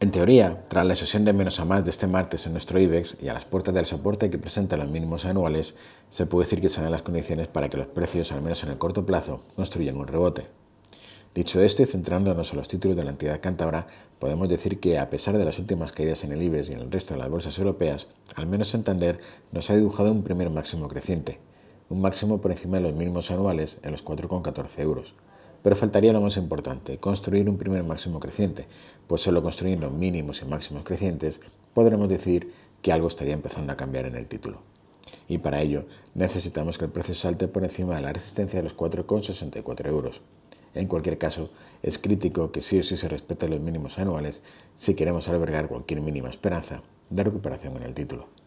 En teoría, tras la sesión de menos a más de este martes en nuestro IBEX y a las puertas del soporte que presenta los mínimos anuales, se puede decir que se dan las condiciones para que los precios, al menos en el corto plazo, construyan un rebote. Dicho esto y centrándonos en los títulos de la entidad cántabra, podemos decir que a pesar de las últimas caídas en el IBEX y en el resto de las bolsas europeas, al menos Santander nos ha dibujado un primer máximo creciente, un máximo por encima de los mínimos anuales en los 4,14 euros. Pero faltaría lo más importante, construir un primer máximo creciente, pues solo construyendo mínimos y máximos crecientes podremos decir que algo estaría empezando a cambiar en el título. Y para ello necesitamos que el precio salte por encima de la resistencia de los 4,64 euros. En cualquier caso, es crítico que sí o sí se respeten los mínimos anuales si queremos albergar cualquier mínima esperanza de recuperación en el título.